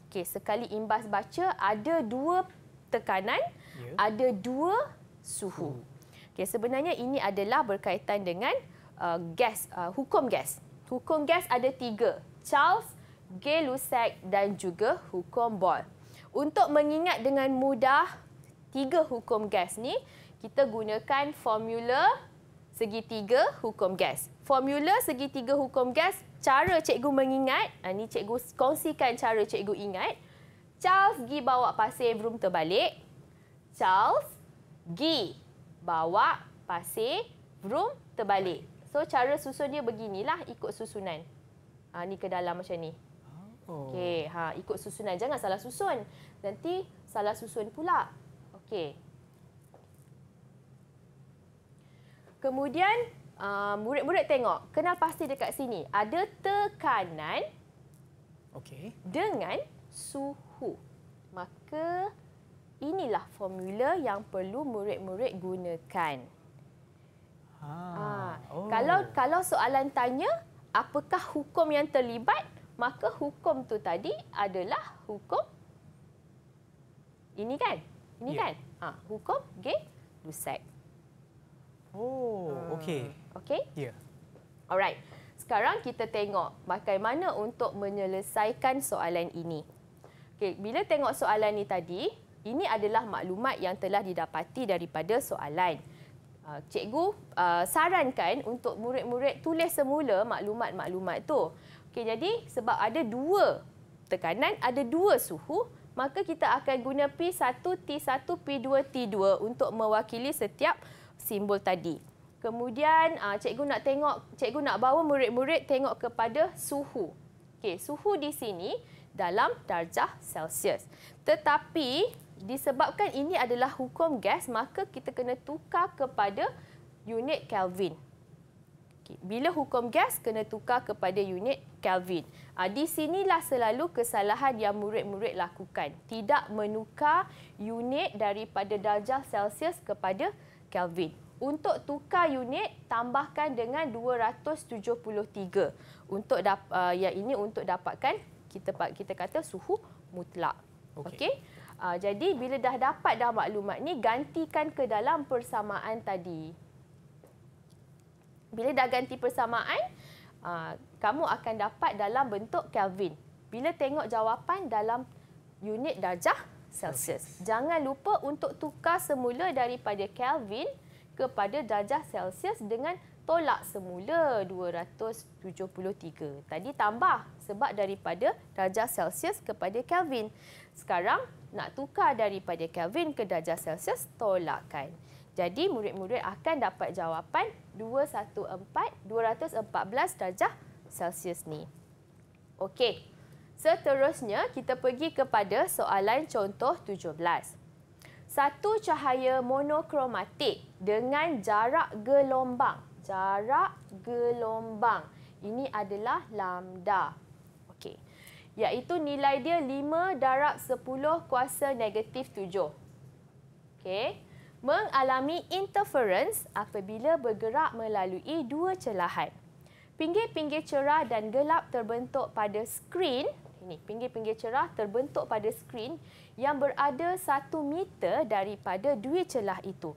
Okey, sekali imbas baca ada dua tekanan, yeah. ada dua suhu. Hmm. Okey, sebenarnya ini adalah berkaitan dengan uh, gas, uh, hukum gas. Hukum gas ada tiga, Charles, Gay-Lussac dan juga hukum Boyle. Untuk mengingat dengan mudah tiga hukum gas ni, kita gunakan formula segitiga hukum gas. Formula segitiga hukum gas, cara cikgu mengingat, ini ah, cikgu kongsikan cara cikgu ingat. Charles pergi bawa pasir broom terbalik. Charles pergi bawa pasir broom terbalik. So cara susun dia beginilah ikut susunan. Ha, ni ke dalam macam ni. Oh. Okey, ha, ikut susunan. Jangan salah susun. Nanti salah susun pula. Okey. Kemudian uh, murid-murid uh, tengok, kenal pasti dekat sini. Ada tekanan okay. dengan suhu. Maka inilah formula yang perlu murid-murid gunakan. Ha. Ha. Oh. Kalau kalau soalan tanya, apakah hukum yang terlibat? Maka hukum tu tadi adalah hukum ini kan? Ini yeah. kan? Ha. Hukum geng, okay. Lusak. Oh, hmm. okey. Okey? Ya. Yeah. Alright. Sekarang kita tengok bagaimana untuk menyelesaikan soalan ini. Okey, bila tengok soalan ini tadi, ini adalah maklumat yang telah didapati daripada soalan. Ah, cikgu ah, sarankan untuk murid-murid tulis semula maklumat-maklumat tu. Okey, jadi sebab ada dua tekanan, ada dua suhu, maka kita akan guna P1T1, P2T2 untuk mewakili setiap simbol tadi. Kemudian uh, cikgu nak tengok, cikgu nak bawa murid-murid tengok kepada suhu. Okey, suhu di sini dalam darjah Celsius. Tetapi disebabkan ini adalah hukum gas, maka kita kena tukar kepada unit Kelvin. Okey, Bila hukum gas, kena tukar kepada unit Kelvin. Uh, di sinilah selalu kesalahan yang murid-murid lakukan. Tidak menukar unit daripada darjah Celsius kepada Kelvin. Untuk tukar unit tambahkan dengan 273. Untuk da- uh, yang ini untuk dapatkan kita kita kata suhu mutlak. Okey. Okay? Uh, jadi bila dah dapat dah maklumat ni gantikan ke dalam persamaan tadi. Bila dah ganti persamaan, uh, kamu akan dapat dalam bentuk Kelvin. Bila tengok jawapan dalam unit darjah Celsius. Okay. Jangan lupa untuk tukar semula daripada Kelvin kepada darjah Celsius dengan tolak semula 273. Tadi tambah sebab daripada darjah Celsius kepada Kelvin. Sekarang nak tukar daripada Kelvin ke darjah Celsius, tolakkan. Jadi murid-murid akan dapat jawapan 214 214 darjah Celsius ni. Okey. Seterusnya, kita pergi kepada soalan contoh 17. Satu cahaya monokromatik dengan jarak gelombang. Jarak gelombang. Ini adalah lambda. Okey. Iaitu nilai dia 5 darab 10 kuasa negatif 7. Okey. Mengalami interference apabila bergerak melalui dua celahan. Pinggir-pinggir cerah dan gelap terbentuk pada skrin ini. Pinggir-pinggir cerah terbentuk pada skrin yang berada satu meter daripada dua celah itu.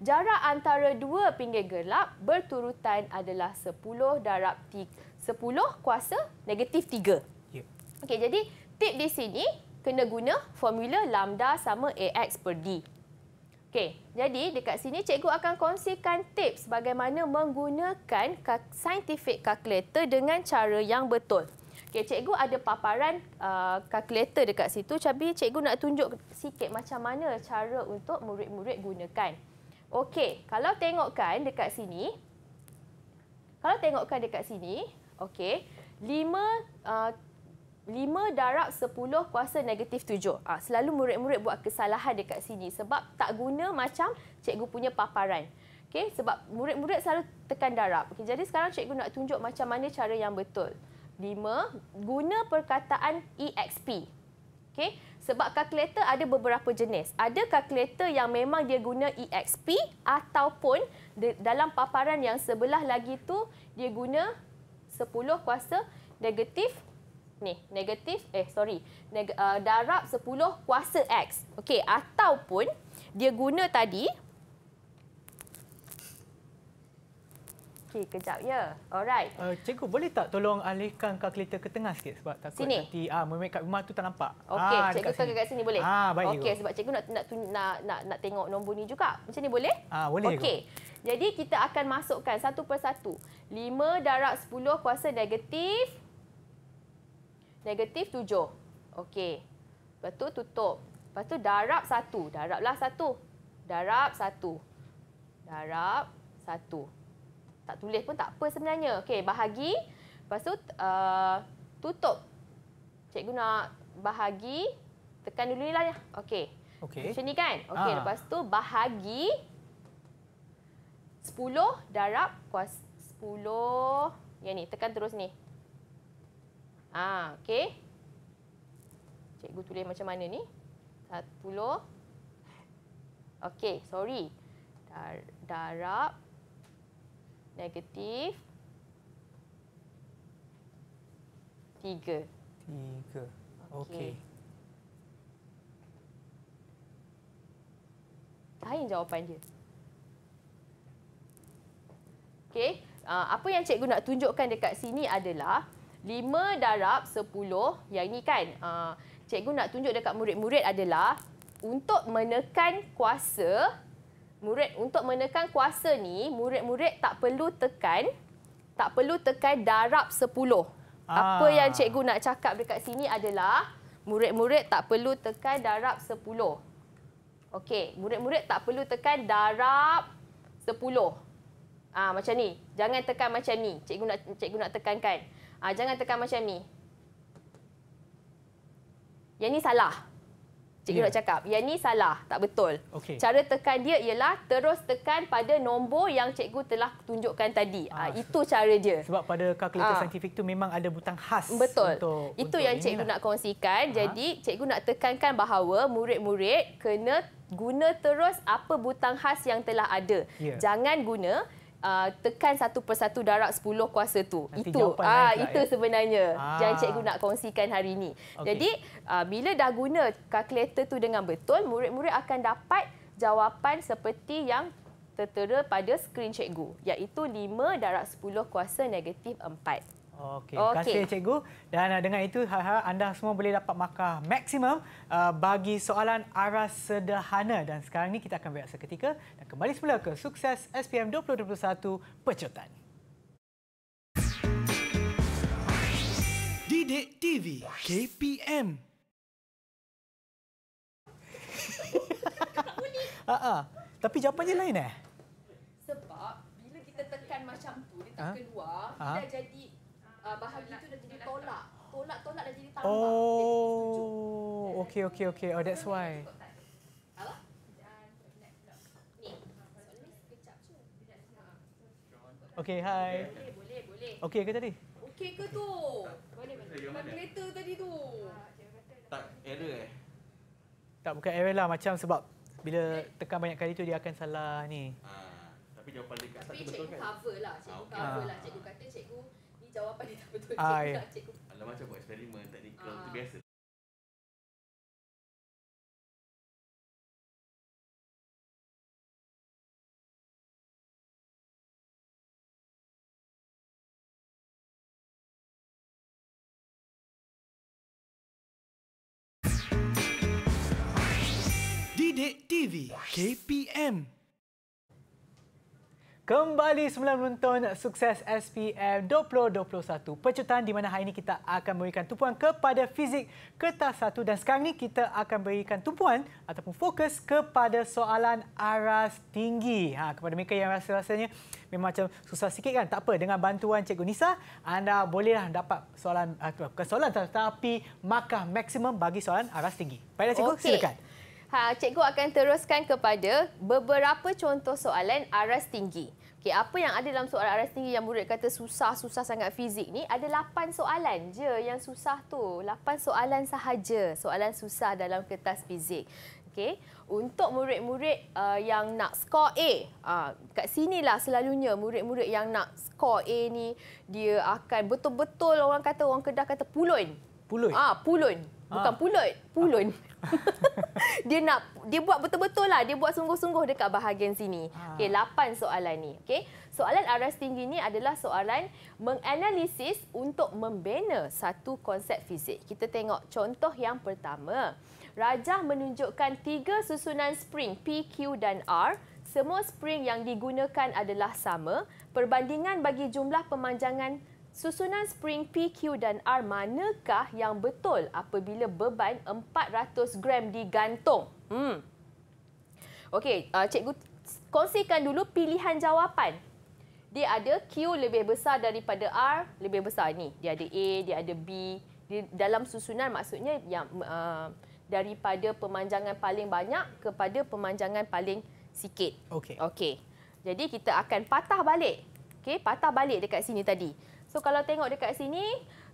Jarak antara dua pinggir gelap berturutan adalah 10 darab 3. 10 kuasa negatif 3. Ya. Okey, jadi tip di sini kena guna formula lambda sama AX per D. Okey, jadi dekat sini cikgu akan kongsikan tips bagaimana menggunakan scientific calculator dengan cara yang betul. Okey, cikgu ada paparan uh, calculator dekat situ. Cabi cikgu nak tunjuk sikit macam mana cara untuk murid-murid gunakan. Okey, kalau tengokkan dekat sini. Kalau tengokkan dekat sini, okey, 5 uh, darab 10 kuasa negatif 7. Uh, ah, selalu murid-murid buat kesalahan dekat sini sebab tak guna macam cikgu punya paparan. Okey, sebab murid-murid selalu tekan darab. Okay, jadi sekarang cikgu nak tunjuk macam mana cara yang betul. Lima, guna perkataan EXP. Okay? Sebab kalkulator ada beberapa jenis. Ada kalkulator yang memang dia guna EXP ataupun dalam paparan yang sebelah lagi tu dia guna 10 kuasa negatif ni negatif eh sorry neg, uh, darab 10 kuasa x okey ataupun dia guna tadi Okey, kejap ya. Alright.
Uh, cikgu, boleh tak tolong alihkan kalkulator ke tengah sikit sebab takut sini. nanti ah uh, make up rumah tu tak nampak. Okey, ah, cikgu tengok dekat sini boleh? Ah, baik. Okey, sebab
cikgu nak, nak nak nak nak tengok nombor ni juga. Macam ni boleh? Ah, boleh. Okey. Jadi kita akan masukkan satu persatu. 5 darab 10 kuasa negatif negatif 7. Okey. Lepas tu tutup. Lepas tu darab 1. Darablah 1. Darab 1. Darab 1 tak tulis pun tak apa sebenarnya. Okey, bahagi. Lepas tu, uh, tutup. Cikgu nak bahagi. Tekan dulu ni lah. Ya. Okey. Okay. Macam ni kan? Okey, ah. lepas tu bahagi. 10 darab kuas 10. Yang ni, tekan terus ni. Ah, okey. Cikgu tulis macam mana ni? 10. Okey, sorry. Dar darab negatif 3. 3.
Okey. Okay.
Lain jawapan dia. Okey, ah, apa yang cikgu nak tunjukkan dekat sini adalah 5 darab 10, yang ini kan. Ah, cikgu nak tunjuk dekat murid-murid adalah untuk menekan kuasa murid untuk menekan kuasa ni murid-murid tak perlu tekan tak perlu tekan darab 10 ah. apa yang cikgu nak cakap dekat sini adalah murid-murid tak perlu tekan darab 10 okey murid-murid tak perlu tekan darab 10 ah macam ni jangan tekan macam ni cikgu nak cikgu nak tekankan ah jangan tekan macam ni yang ni salah Cikgu yeah. nak cakap, yang ni salah, tak betul. Okay. Cara tekan dia ialah terus tekan pada nombor yang cikgu telah tunjukkan tadi. Ah, ha, itu cara dia. Sebab
pada kalkulator ah. saintifik tu memang ada butang khas. Betul. Untuk, itu untuk yang cikgu lah.
nak kongsikan. Jadi, cikgu nak tekankan bahawa murid-murid kena guna terus apa butang khas yang telah ada. Yeah. Jangan guna uh, tekan satu persatu darab 10 kuasa tu. Nanti itu ah uh, itu ya? sebenarnya ah. yang cikgu nak kongsikan hari ini. Okay. Jadi uh, bila dah guna kalkulator tu dengan betul, murid-murid akan dapat jawapan seperti yang tertera pada skrin cikgu, iaitu 5 darab 10 kuasa negatif 4.
Okey, terima kasih cikgu. Dan uh, dengan itu harap anda semua boleh dapat markah maksimum uh, bagi soalan aras sederhana dan sekarang ini kita akan berehat ketika dan kembali semula ke sukses SPM 2021 Pecutan. Didik TV KPM. Ah, uh tapi jawapannya lain eh?
Sebab bila kita tekan macam tu dia tak ha? keluar, huh? Ha? dia jadi Ah, bahagi tu dah jadi tolak. Tolak-tolak dah jadi tambah. Oh.
Jadi, okay, okay, okay. Oh, that's why.
Okay, hi. Boleh, boleh, boleh. Okay ke tadi? Okay ke tu? Kalkulator tadi tu.
Tak, error eh? Tak, bukan error lah. Macam sebab bila tekan banyak kali tu, dia akan salah ni. Ah, tapi jawapan dekat Tapi cikgu kan? cover lah. Cikgu ah, cover lah.
Cikgu kata cikgu jawapan dia tak betul ah, cikgu. Yeah. Alah macam buat eksperimen
tadi ah. tu biasa. Didik TV KPM Kembali semula menonton sukses SPM 2021. Pecutan di mana hari ini kita akan memberikan tumpuan kepada fizik kertas 1 dan sekarang ini kita akan berikan tumpuan ataupun fokus kepada soalan aras tinggi. Ha, kepada mereka yang rasa-rasanya memang macam susah sikit kan? Tak apa, dengan bantuan Cikgu Nisa, anda bolehlah dapat soalan, ah, bukan soalan tetapi markah maksimum bagi soalan aras tinggi. Baiklah Cikgu, okay. silakan.
Ha, cikgu akan teruskan kepada beberapa contoh soalan aras tinggi. Okay, apa yang ada dalam soalan aras tinggi yang murid kata susah-susah sangat fizik ni ada lapan soalan je yang susah tu. lapan soalan sahaja, soalan susah dalam kertas fizik. Okay, untuk murid-murid uh, yang nak skor A, uh, kat lah selalunya murid-murid yang nak skor A ni dia akan betul-betul orang kata orang kedah kata pulun. Pulun. Ah, pulun. Bukan ah. pulut, pulun. Ah. dia nak dia buat betul-betul lah dia buat sungguh-sungguh dekat bahagian sini. Ah. Okey, lapan soalan ni. Okey. Soalan aras tinggi ni adalah soalan menganalisis untuk membina satu konsep fizik. Kita tengok contoh yang pertama. Rajah menunjukkan tiga susunan spring P, Q dan R. Semua spring yang digunakan adalah sama. Perbandingan bagi jumlah pemanjangan susunan spring PQ dan R manakah yang betul apabila beban 400 gram digantung? Hmm. Okey, uh, cikgu kongsikan dulu pilihan jawapan. Dia ada Q lebih besar daripada R, lebih besar ni. Dia ada A, dia ada B. Di dalam susunan maksudnya yang uh, daripada pemanjangan paling banyak kepada pemanjangan paling sikit. Okey. Okey. Jadi kita akan patah balik. Okey, patah balik dekat sini tadi. So kalau tengok dekat sini,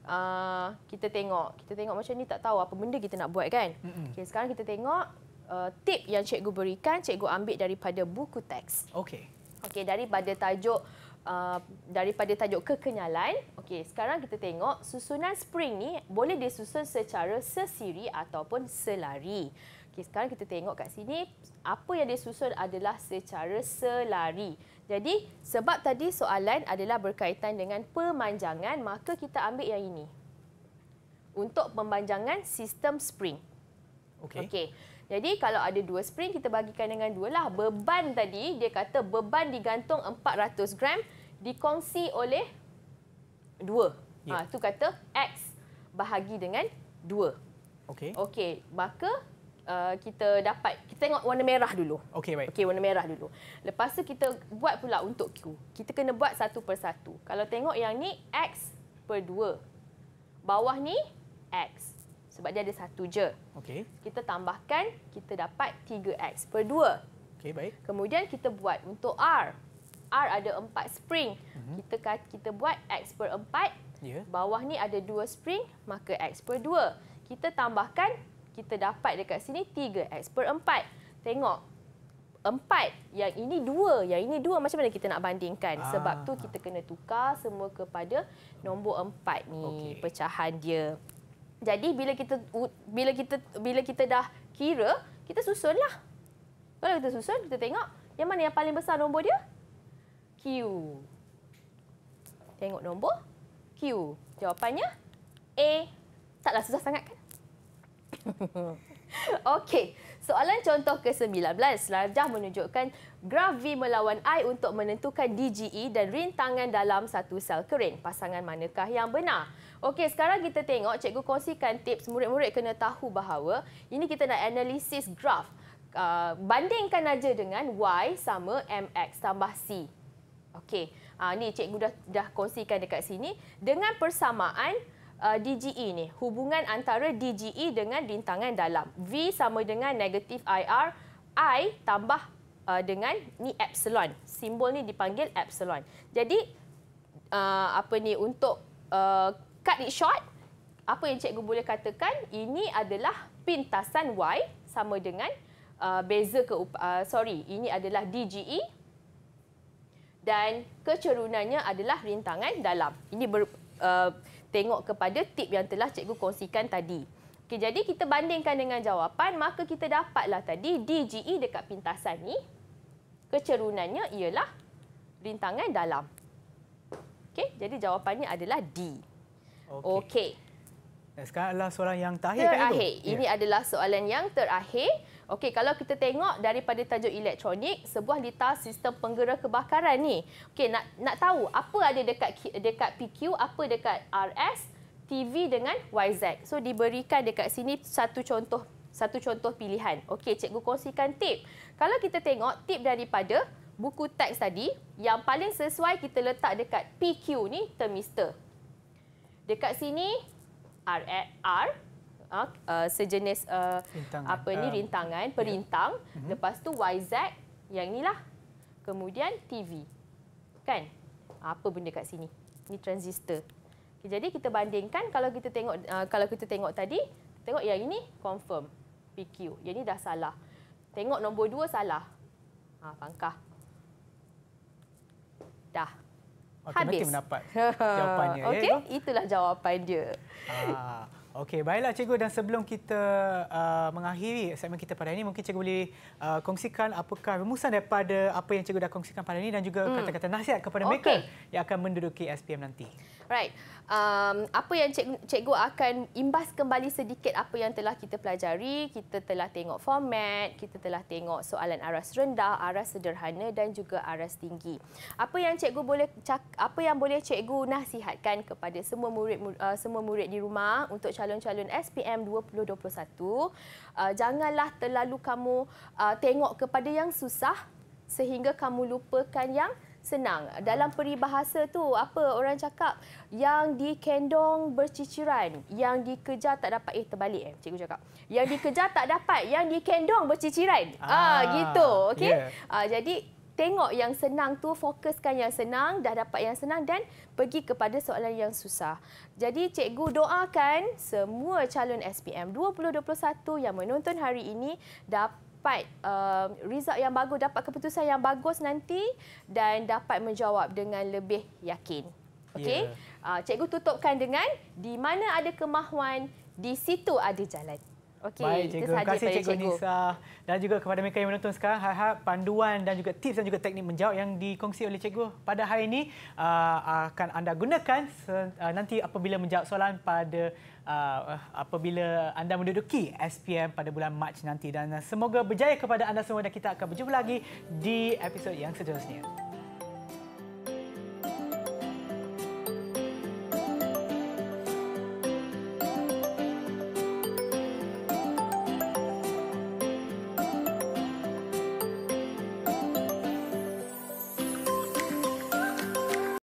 uh, kita tengok. Kita tengok macam ni tak tahu apa benda kita nak buat kan. Okay, sekarang kita tengok uh, tip yang cikgu berikan, cikgu ambil daripada buku teks. Okey. Okey, daripada tajuk uh, daripada tajuk kekenyalan. Okey, sekarang kita tengok susunan spring ni boleh disusun secara sesiri ataupun selari. Okey, sekarang kita tengok kat sini apa yang disusun adalah secara selari. Jadi sebab tadi soalan adalah berkaitan dengan pemanjangan, maka kita ambil yang ini. Untuk pemanjangan sistem spring. Okey. Okay. Jadi kalau ada dua spring, kita bagikan dengan dua lah. Beban tadi, dia kata beban digantung 400 gram dikongsi oleh dua. Itu ya. yeah. ha, kata X bahagi dengan dua. Okey. Okey, maka Uh, kita dapat kita tengok warna merah dulu. Okey baik. Okey warna merah dulu. Lepas tu kita buat pula untuk Q. Kita kena buat satu persatu. Kalau tengok yang ni X per 2. Bawah ni X. Sebab dia ada satu je. Okey. Kita tambahkan kita dapat 3X per 2. Okey baik. Kemudian kita buat untuk R. R ada 4 spring. Mm-hmm. Kita kita buat X per 4. Ya. Yeah. Bawah ni ada 2 spring maka X per 2. Kita tambahkan kita dapat dekat sini 3x per 4. Tengok. 4. Yang ini 2. Yang ini 2. Macam mana kita nak bandingkan? Ah. Sebab tu kita kena tukar semua kepada nombor 4 ni. Okay. Pecahan dia. Jadi bila kita bila kita bila kita dah kira, kita susunlah. Kalau kita susun, kita tengok yang mana yang paling besar nombor dia? Q. Tengok nombor Q. Jawapannya A. Taklah susah sangat kan? Okey, soalan contoh ke-19. Larjah menunjukkan graf V melawan I untuk menentukan DGE dan rintangan dalam satu sel keren. Pasangan manakah yang benar? Okey, sekarang kita tengok cikgu kongsikan tips murid-murid kena tahu bahawa ini kita nak analisis graf. Ah, bandingkan saja dengan Y sama MX tambah C. Okey, uh, ni cikgu dah, dah kongsikan dekat sini. Dengan persamaan, uh, DGE ni, hubungan antara DGE dengan rintangan dalam. V sama dengan negatif IR, I tambah uh, dengan ni epsilon. Simbol ni dipanggil epsilon. Jadi uh, apa ni untuk uh, cut it short, apa yang cikgu boleh katakan ini adalah pintasan Y sama dengan uh, beza ke uh, sorry, ini adalah DGE dan kecerunannya adalah rintangan dalam. Ini ber, uh, tengok kepada tip yang telah cikgu kongsikan tadi. Okay, jadi kita bandingkan dengan jawapan, maka kita dapatlah tadi DGE dekat pintasan ni kecerunannya ialah rintangan dalam. Okey, jadi jawapannya adalah D. Okey. Okay.
Sekarang adalah soalan yang terakhir. Terakhir. Ini
yeah. adalah soalan yang terakhir. Okey, kalau kita tengok daripada tajuk elektronik, sebuah litar sistem penggera kebakaran ni. Okey, nak nak tahu apa ada dekat dekat PQ, apa dekat RS, TV dengan YZ. So diberikan dekat sini satu contoh satu contoh pilihan. Okey, cikgu kongsikan tip. Kalau kita tengok tip daripada buku teks tadi, yang paling sesuai kita letak dekat PQ ni termister. Dekat sini R e R uh, sejenis uh, apa ni rintangan perintang yeah. Mhm. lepas tu YZ yang inilah kemudian TV kan apa benda kat sini ni transistor okay, jadi kita bandingkan kalau kita tengok uh, kalau kita tengok tadi tengok yang ini confirm PQ yang ini dah salah tengok nombor dua salah ha pangkah dah
Habis. Ya, okay, mendapat jawapannya. Okey, ya,
itulah jawapan dia.
Ah. Okey, baiklah cikgu dan sebelum kita uh, mengakhiri segmen kita pada ini, mungkin cikgu boleh uh, kongsikan apakah rumusan daripada apa yang cikgu dah kongsikan pada ini dan juga hmm. kata-kata hmm. nasihat kepada okay. mereka yang akan menduduki SPM nanti.
Right. Um, apa yang cikgu, cikgu akan imbas kembali sedikit apa yang telah kita pelajari, kita telah tengok format, kita telah tengok soalan aras rendah, aras sederhana dan juga aras tinggi. Apa yang cikgu boleh apa yang boleh cikgu nasihatkan kepada semua murid uh, semua murid di rumah untuk calon-calon SPM 2021, uh, janganlah terlalu kamu uh, tengok kepada yang susah sehingga kamu lupakan yang senang. Dalam peribahasa tu apa orang cakap yang dikendong berciciran, yang dikejar tak dapat eh terbalik eh cikgu cakap. Yang dikejar tak dapat, yang dikendong berciciran. Ah, ah gitu. Okey. Yeah. Ah jadi tengok yang senang tu fokuskan yang senang dah dapat yang senang dan pergi kepada soalan yang susah. Jadi cikgu doakan semua calon SPM 2021 yang menonton hari ini dapat dapat um, result yang bagus, dapat keputusan yang bagus nanti dan dapat menjawab dengan lebih yakin. Okey. Yeah. Ya. Uh, cikgu tutupkan dengan di mana ada kemahuan, di situ ada jalan. Okay, Baik cikgu. Terima kasih cikgu, Nisa
dan juga kepada mereka yang menonton sekarang. Harap-harap panduan dan juga tips dan juga teknik menjawab yang dikongsi oleh cikgu pada hari ini uh, akan anda gunakan uh, nanti apabila menjawab soalan pada uh, uh apabila anda menduduki SPM pada bulan Mac nanti. Dan semoga berjaya kepada anda semua dan kita akan berjumpa lagi di episod yang seterusnya.